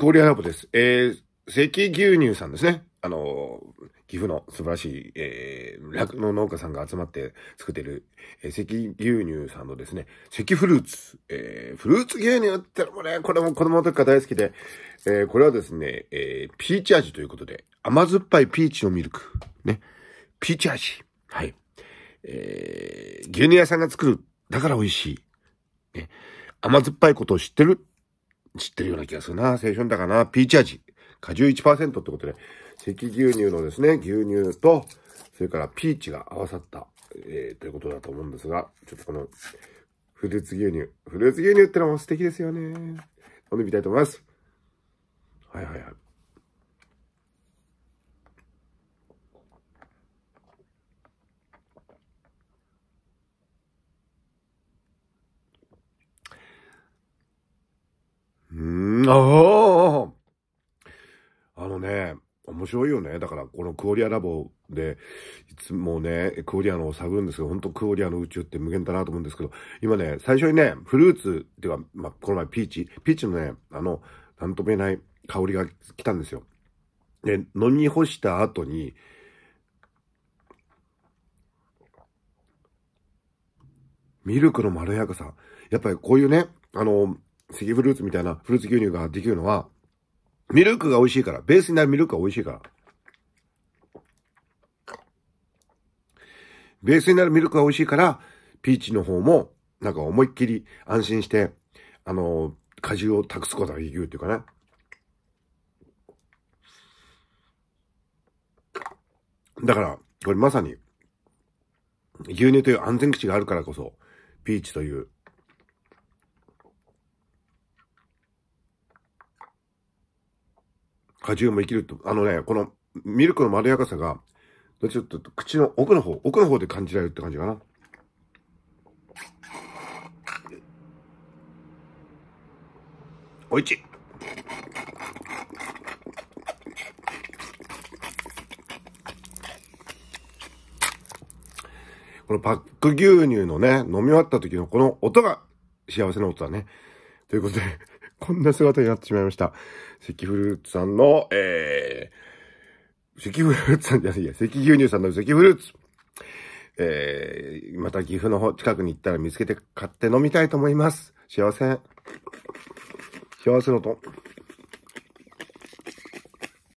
氷屋ラボです。えー、関牛乳さんですね。あの、岐阜の素晴らしい、えー、酪農農家さんが集まって作ってる、えー、関牛乳さんのですね、関フルーツ、えー、フルーツ牛乳ってのもね、これも子供の時から大好きで、えー、これはですね、えー、ピーチ味ということで、甘酸っぱいピーチのミルク、ね、ピーチ味、はい、えー、牛乳屋さんが作る、だから美味しい、ね、甘酸っぱいことを知ってる知ってるような気がするな。青春だかな。ピーチ味。果汁1%ってことで、赤牛乳のですね、牛乳と、それからピーチが合わさった、えー、ということだと思うんですが、ちょっとこの、フルーツ牛乳。フルーツ牛乳ってのも素敵ですよね。飲んでみたいと思います。はいはいはい。ああのね、面白いよね。だから、このクオリアラボで、いつもね、クオリアのを探るんですけど、本当クオリアの宇宙って無限だなと思うんですけど、今ね、最初にね、フルーツっていうか、まあ、この前ピーチ、ピーチのね、あの、なんとも言えない香りが来たんですよ。で、飲み干した後に、ミルクのまろやかさ。やっぱりこういうね、あの、セフルーツみたいなフルーツ牛乳ができるのは、ミルクが美味しいから、ベースになるミルクが美味しいから。ベースになるミルクが美味しいから、ピーチの方も、なんか思いっきり安心して、あの、果汁を託すことができるっていうかね。だから、これまさに、牛乳という安全基地があるからこそ、ピーチという果汁も生きると、あのね、このミルクのまろやかさが、どっちょっと口の奥の方、奥の方で感じられるって感じかな。おいちこのパック牛乳のね、飲み終わった時のこの音が幸せな音だね。ということでこんな姿になってしまいました。関フルーツさんの、えー、関フルーツさんじゃないや、関牛乳さんの関フルーツ。えー、また岐阜の方、近くに行ったら見つけて買って飲みたいと思います。幸せ。幸せのと。